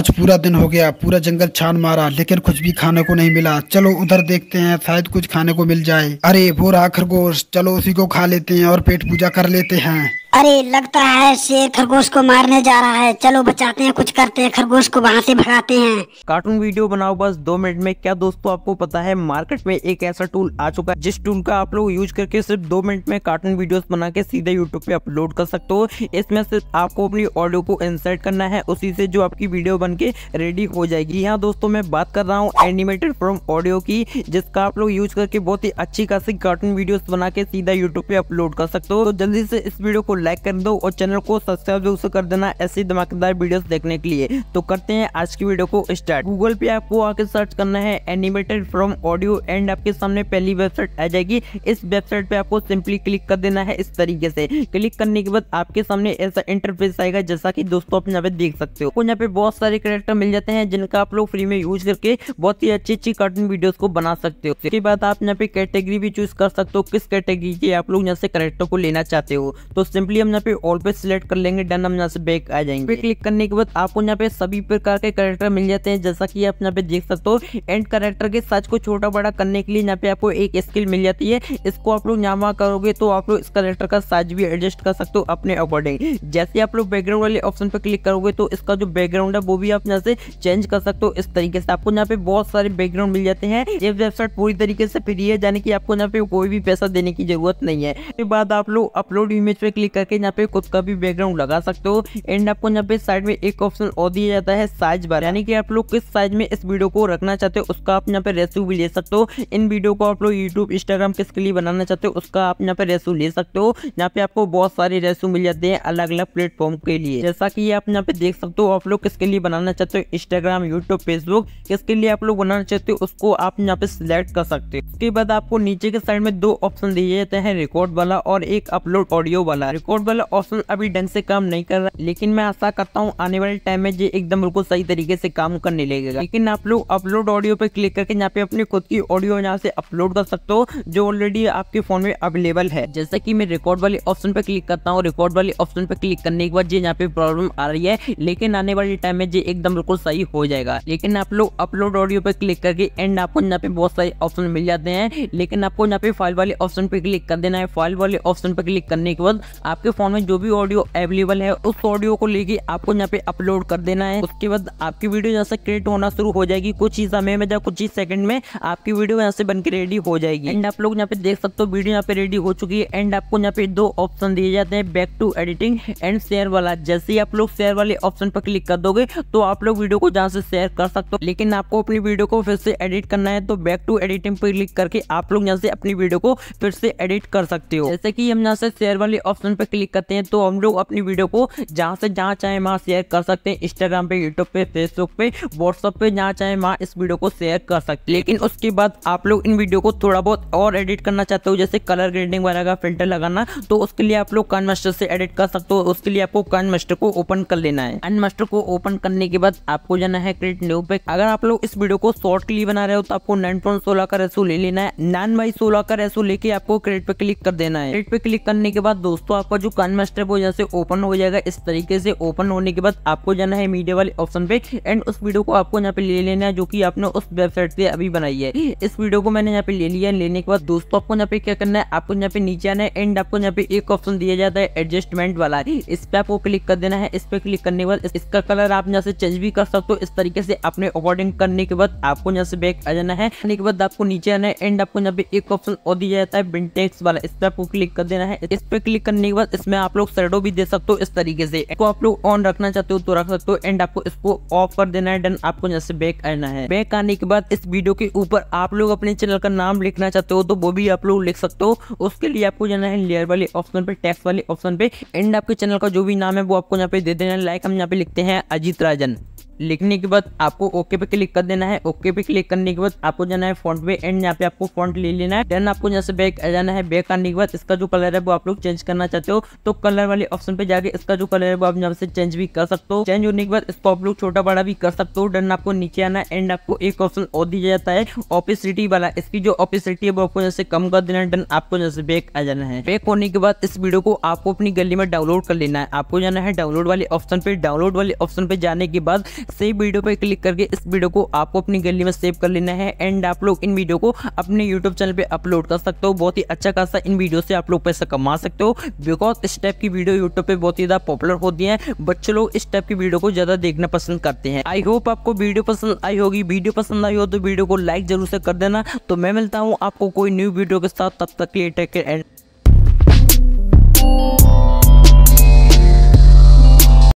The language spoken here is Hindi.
आज पूरा दिन हो गया पूरा जंगल छान मारा लेकिन कुछ भी खाने को नहीं मिला चलो उधर देखते हैं शायद कुछ खाने को मिल जाए अरे वो रहा खरगोश चलो उसी को खा लेते हैं और पेट पूजा कर लेते हैं अरे लगता है शेर खरगोश को मारने जा रहा है चलो बचाते हैं कुछ करते हैं खरगोश को वहाँ से भगाते हैं कार्टून वीडियो बनाओ बस दो मिनट में क्या दोस्तों आपको पता है मार्केट में एक ऐसा टूल आ चुका है जिस टूल का आप लोग यूज करके सिर्फ दो मिनट में कार्टून वीडियोस बना के सीधे यूट्यूब पे अपलोड कर सकते हो इसमें सिर्फ आपको अपनी ऑडियो को इंसर्ट करना है उसी से जो आपकी वीडियो बन के रेडी हो जाएगी यहाँ दोस्तों मैं बात कर रहा हूँ एनिमेटेड फ्रॉम ऑडियो की जिसका आप लोग यूज करके बहुत ही अच्छी खासी कार्टून वीडियो बना के सीधा यूट्यूब पे अपलोड कर सकते हो तो जल्दी से इस वीडियो को लाइक लाइक कर दो और चैनल को सब्सक्राइब जरूर कर देना ऐसी धमाकेदार वीडियोस देखने के लिए तो करते हैं आज की वीडियो को स्टार्ट गूगल पे आपको आके सर्च करना है एनिमेटेड फ्रॉम ऑडियो एंड आपके सामने पहली वेबसाइट आ जाएगी इस वेबसाइट पे आपको सिंपली क्लिक कर देना है इस तरीके से क्लिक करने के बाद आपके सामने ऐसा इंटरफेस आएगा जैसा की दोस्तों आप यहाँ पे देख सकते हो यहाँ पे बहुत सारे करेक्टर मिल जाते हैं जिनका आप लोग फ्री में यूज करके बहुत ही अच्छी अच्छी कार्टून वीडियो को बना सकते हो उसके बाद आप यहाँ पे कैटेगरी भी चूज कर सकते हो किस कैटेगरी के आप लोग यहाँ से करेक्टर को लेना चाहते हो तो सिंपली लिए हम यहाँ पे ऑल पे सिलेक्ट कर लेंगे डन हम यहाँ से बैक आ जाएंगे पे क्लिक करने के बाद आपको यहाँ पे सभी प्रकार के करेक्टर मिल जाते हैं जैसा की आप यहाँ पे देख सकते हो एंड करेक्टर के सर्च को छोटा बड़ा करने के लिए यहाँ पे आपको एक स्किल मिल जाती है इसको आप लोग यहाँ करोगे तो आप लोग इस करेक्टर का साइज भी एडजस्ट कर सकते हो अपने अकॉर्डिंग जैसे आप लोग बैकग्राउंड वाले ऑप्शन पे क्लिक करोगे तो इसका जो बैकग्राउंड है वो भी आप यहाँ से चेंज कर सकते हो इस तरीके से आपको यहाँ पे बहुत सारे बैकग्राउंड मिल जाते हैं ये वेबसाइट पूरी तरीके से फ्री है यानी कि आपको यहाँ पे कोई भी पैसा देने की जरूरत नहीं है उसके बाद आप लोग अपलोड इमेज पे क्लिक करके यहाँ पे खुद का भी बैकग्राउंड लगा सकते हो एंड आपको यहाँ पे साइड में एक ऑप्शन और दिया जाता है साइज बार यानी कि आप लोग किस साइज में इस वीडियो को रखना चाहते हो उसका आप यहाँ पे रेस्यू भी ले सकते हो इन वीडियो को आप लोग यूट्यूब इंस्टाग्राम किसके लिए बनाना चाहते हो उसका आप यहाँ पे रेस्यू ले सकते हो यहाँ पे आपको बहुत सारे रेस्यू मिल जाते हैं अलग अलग प्लेटफॉर्म के लिए जैसा की आप यहाँ पे देख सकते हो आप लोग किसके लिए बनाना चाहते हो इंस्टाग्राम यूट्यूब फेसबुक किसके लिए आप लोग बनाना चाहते हो उसको आप यहाँ पे सिलेक्ट कर सकते हो उसके बाद आपको नीचे के साइड में दो ऑप्शन दिए जाते हैं रिकॉर्ड वाला और एक अपलोड ऑडियो वाला और वाला मतलब ऑप्शन अभी ढंग से काम नहीं कर रहा लेकिन मैं आशा करता हूँ आने वाले टाइम में ये एकदम बिल्कुल सही तरीके से काम करने लगेगा लेकिन आप लोग अपलोड ऑडियो पे क्लिक करके यहाँ पे अपनी खुद की ऑडियो यहाँ से अपलोड कर सकते हो जो ऑलरेडी आपके फोन में अवेलेबल है जैसे की मैं रिकॉर्ड वाले ऑप्शन पे क्लिक करता हूँ रिकॉर्ड वाले ऑप्शन पे क्लिक करने के बाद ये यहाँ पे प्रॉब्लम आ रही है लेकिन आने वाले टाइम में ये एकदम बिल्कुल सही हो जाएगा लेकिन आप लोग अपलोड ऑडियो पे क्लिक करके एंड आपको यहाँ पे बहुत सारे ऑप्शन मिल जाते हैं लेकिन आपको यहाँ पे फाइल वाले ऑप्शन पे क्लिक कर देना है फाइल वाले ऑप्शन पे क्लिक करने के बाद आप आपके फ़ोन में जो भी ऑडियो अवेलेबल है उस ऑडियो को लेके आपको यहाँ पे अपलोड कर देना है उसके बाद आपकी वीडियो यहाँ से क्रिएट होना शुरू हो जाएगी कुछ ही समय में या कुछ ही सेकंड में आपकी वीडियो यहाँ से बनकर रेडी हो जाएगी एंड आप लोग यहाँ पे देख सकते हो वीडियो यहाँ पे रेडी हो चुकी है एंड आपको यहाँ पे दो ऑप्शन दिए जाते हैं back to editing and share वाला जैसे ही आप लोग शेयर वाले ऑप्शन पर क्लिक कर दोगे तो आप लोग वीडियो को जहाँ से शेयर कर सकते हो लेकिन आपको अपनी वीडियो को फिर से एडिट करना है तो बैक टू एडिटिंग पर क्लिक करके आप लोग यहाँ से अपनी वीडियो को फिर से एडिट कर सकते हो जैसे कि हम यहाँ से शेयर वाले ऑप्शन पर क्लिक करते हैं तो हम लोग अपनी वीडियो को जहाँ से जहाँ चाहे वहाँ शेयर कर सकते हैं इंस्टाग्राम पे यूट्यूब पे फेसबुक पे व्हाट्सअप पे जहाँ चाहे वहाँ इस वीडियो को शेयर कर सकते हैं लेकिन उसके बाद आप लोग इन वीडियो को थोड़ा बहुत और एडिट करना चाहते हो जैसे कलर ग्रेडिंग वगैरह का फिल्टर लगाना तो उसके लिए आप लोग कन मास्टर से एडिट कर सकते हो उसके लिए आपको कन मास्टर को ओपन कर लेना है कन मास्टर को ओपन करने के बाद आपको जाना है क्रिएट न्यू पे अगर आप लोग इस वीडियो को शॉर्ट के लिए बना रहे हो तो आपको नाइन पॉइंट सोलह का रेसो ले लेना है नाइन बाई सोलह का रेसो लेके आपको क्रेडिट पे क्लिक कर देना है क्रेडिट पे क्लिक करने के बाद दोस्तों आपको जो कान मास्टर वो यहाँ से ओपन हो जाएगा इस तरीके से ओपन होने के बाद आपको जाना है मीडिया वाले ऑप्शन पे एंड उस वीडियो को आपको यहाँ पे ले लेना है जो कि आपने उस वेबसाइट से अभी बनाई है इस वीडियो को मैंने यहाँ पे ले लिया लेने के बाद दोस्तों आपको यहाँ पे क्या करना है आपको यहाँ पे नीचे आना है एंड आपको यहाँ पे एक ऑप्शन दिया जाता है एडजस्टमेंट वाला इस पे आपको क्लिक कर देना है इस पे क्लिक करने के बाद इसका कलर आप यहाँ से चेंज भी कर सकते हो इस तरीके से अपने अकॉर्डिंग करने के बाद आपको यहाँ से बैक आ जाना है आने के बाद आपको नीचे आना है एंड आपको यहाँ पे एक ऑप्शन और दिया जाता है बिनटेक्स वाला इस पे आपको क्लिक कर देना है इस पे क्लिक करने के बाद साथ इसमें आप लोग शेडो भी दे सकते हो इस तरीके से इसको आप लोग ऑन रखना चाहते हो तो रख सकते हो एंड आपको इसको ऑफ कर देना है डन आपको जैसे बैक आना है बैक आने के बाद इस वीडियो के ऊपर आप लोग अपने चैनल का नाम लिखना चाहते हो तो वो भी आप लोग लिख सकते हो उसके लिए आपको जाना है लेयर वाले ऑप्शन पे टैक्स वाले ऑप्शन पे एंड आपके चैनल का जो भी नाम है वो आपको यहाँ पे दे देना है लाइक हम यहाँ पे लिखते हैं अजीत राजन लिखने के बाद आपको ओके पे क्लिक कर देना है ओके पे क्लिक करने के बाद आपको जाना है फॉन्ट पे एंड यहाँ पे आपको फॉन्ट ले लेना है देन आपको यहाँ से बैक आ जाना है बैक आने के बाद इसका जो कलर है वो आप लोग चेंज करना चाहते हो तो कलर वाले ऑप्शन पे जाके इसका जो कलर है वो आप यहाँ से चेंज भी कर सकते हो चेंज होने के बाद इसको आप लोग छोटा बड़ा भी कर सकते हो देन आपको नीचे आना एंड आपको एक ऑप्शन और दिया जाता है ऑपिसिटी वाला इसकी जो ऑपिसिटी है वो आपको जैसे कम कर देना है देन आपको जैसे बैक आ जाना है बैक होने के बाद इस वीडियो को आपको अपनी गली में डाउनलोड कर लेना है आपको जाना है डाउनलोड वाले ऑप्शन पे डाउनलोड वाले ऑप्शन पे जाने के बाद सही वीडियो पर क्लिक करके इस वीडियो को आपको अपनी गली में सेव कर लेना है एंड आप लोग इन वीडियो को अपने यूट्यूब चैनल पर अपलोड कर सकते हो बहुत ही अच्छा खासा इन वीडियो से आप लोग पैसा कमा सकते हो बिकॉज इस टाइप की वीडियो यूट्यूब पर बहुत ही ज़्यादा पॉपुलर होती है बच्चे लोग इस टाइप की वीडियो को ज़्यादा देखना पसंद करते हैं आई होप आपको वीडियो पसंद आई होगी वीडियो पसंद आई हो तो वीडियो को लाइक जरूर से कर देना तो मैं मिलता हूँ आपको कोई न्यू वीडियो के साथ तब तक के टेक केयर एंड